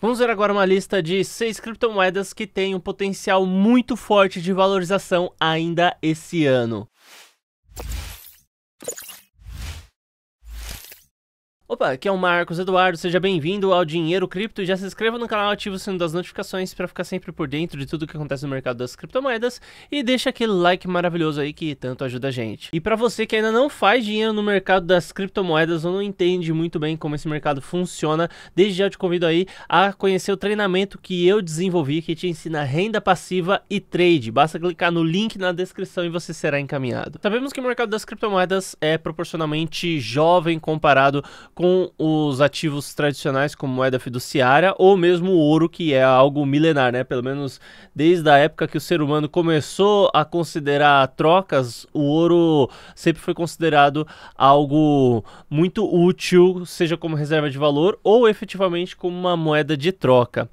Vamos ver agora uma lista de seis criptomoedas que têm um potencial muito forte de valorização ainda esse ano. Opa, aqui é o Marcos Eduardo, seja bem-vindo ao Dinheiro Cripto. Já se inscreva no canal, ative o sino das notificações para ficar sempre por dentro de tudo que acontece no mercado das criptomoedas e deixa aquele like maravilhoso aí que tanto ajuda a gente. E para você que ainda não faz dinheiro no mercado das criptomoedas ou não entende muito bem como esse mercado funciona, desde já te convido aí a conhecer o treinamento que eu desenvolvi que te ensina renda passiva e trade. Basta clicar no link na descrição e você será encaminhado. Sabemos que o mercado das criptomoedas é proporcionalmente jovem comparado com com os ativos tradicionais como moeda fiduciária ou mesmo ouro, que é algo milenar, né? Pelo menos desde a época que o ser humano começou a considerar trocas, o ouro sempre foi considerado algo muito útil, seja como reserva de valor ou efetivamente como uma moeda de troca.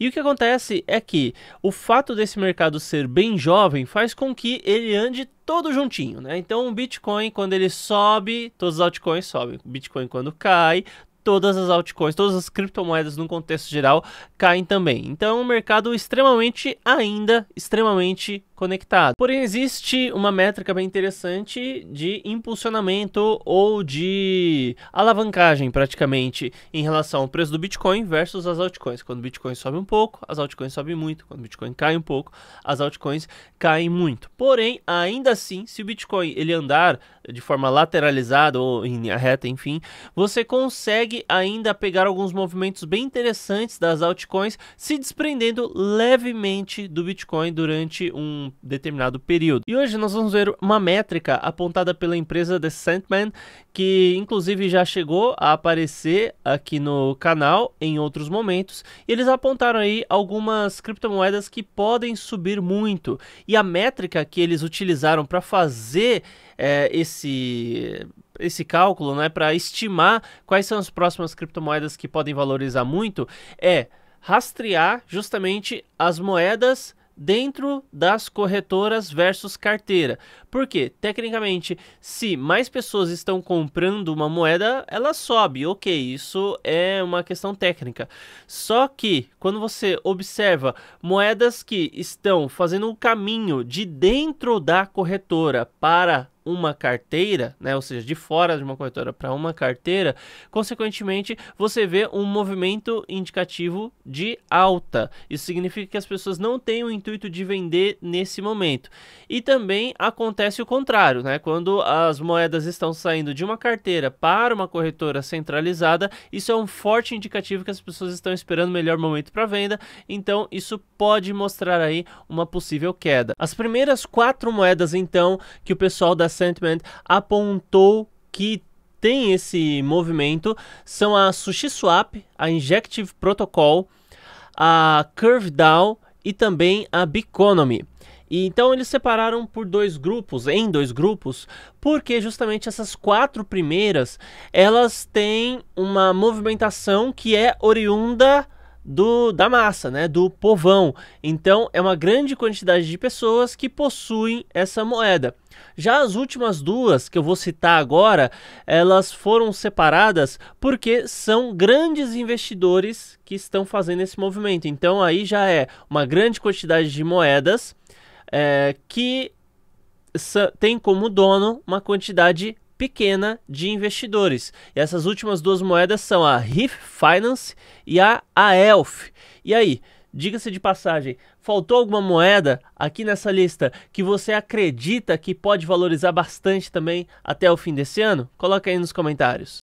E o que acontece é que o fato desse mercado ser bem jovem faz com que ele ande todo juntinho, né? Então o Bitcoin, quando ele sobe, todos os altcoins sobem. Bitcoin, quando cai, todas as altcoins, todas as criptomoedas no contexto geral caem também. Então é um mercado extremamente, ainda extremamente conectado. Porém, existe uma métrica bem interessante de impulsionamento ou de alavancagem praticamente em relação ao preço do Bitcoin versus as altcoins. Quando o Bitcoin sobe um pouco, as altcoins sobem muito. Quando o Bitcoin cai um pouco, as altcoins caem muito. Porém, ainda assim, se o Bitcoin ele andar de forma lateralizada ou em linha reta, enfim, você consegue consegue ainda pegar alguns movimentos bem interessantes das altcoins, se desprendendo levemente do Bitcoin durante um determinado período. E hoje nós vamos ver uma métrica apontada pela empresa The Sandman, que inclusive já chegou a aparecer aqui no canal em outros momentos. E eles apontaram aí algumas criptomoedas que podem subir muito. E a métrica que eles utilizaram para fazer é, esse esse cálculo, né, para estimar quais são as próximas criptomoedas que podem valorizar muito, é rastrear justamente as moedas dentro das corretoras versus carteira. Porque, tecnicamente, se mais pessoas estão comprando uma moeda, ela sobe. Ok, isso é uma questão técnica. Só que, quando você observa moedas que estão fazendo um caminho de dentro da corretora para uma carteira, né, ou seja, de fora de uma corretora para uma carteira, consequentemente você vê um movimento indicativo de alta. Isso significa que as pessoas não têm o intuito de vender nesse momento. E também acontece o contrário, né? Quando as moedas estão saindo de uma carteira para uma corretora centralizada, isso é um forte indicativo que as pessoas estão esperando o melhor momento para venda, então isso pode mostrar aí uma possível queda. As primeiras quatro moedas então que o pessoal das Sentiment apontou que tem esse movimento são a SushiSwap, a Injective Protocol, a CurveDAO e também a Biconomy. E então eles separaram por dois grupos, em dois grupos, porque justamente essas quatro primeiras, elas têm uma movimentação que é oriunda do, da massa, né, do povão. Então é uma grande quantidade de pessoas que possuem essa moeda. Já as últimas duas que eu vou citar agora, elas foram separadas porque são grandes investidores que estão fazendo esse movimento. Então aí já é uma grande quantidade de moedas é, que tem como dono uma quantidade pequena de investidores. E essas últimas duas moedas são a RIF Finance e a AELF. E aí, diga-se de passagem, faltou alguma moeda aqui nessa lista que você acredita que pode valorizar bastante também até o fim desse ano? Coloca aí nos comentários.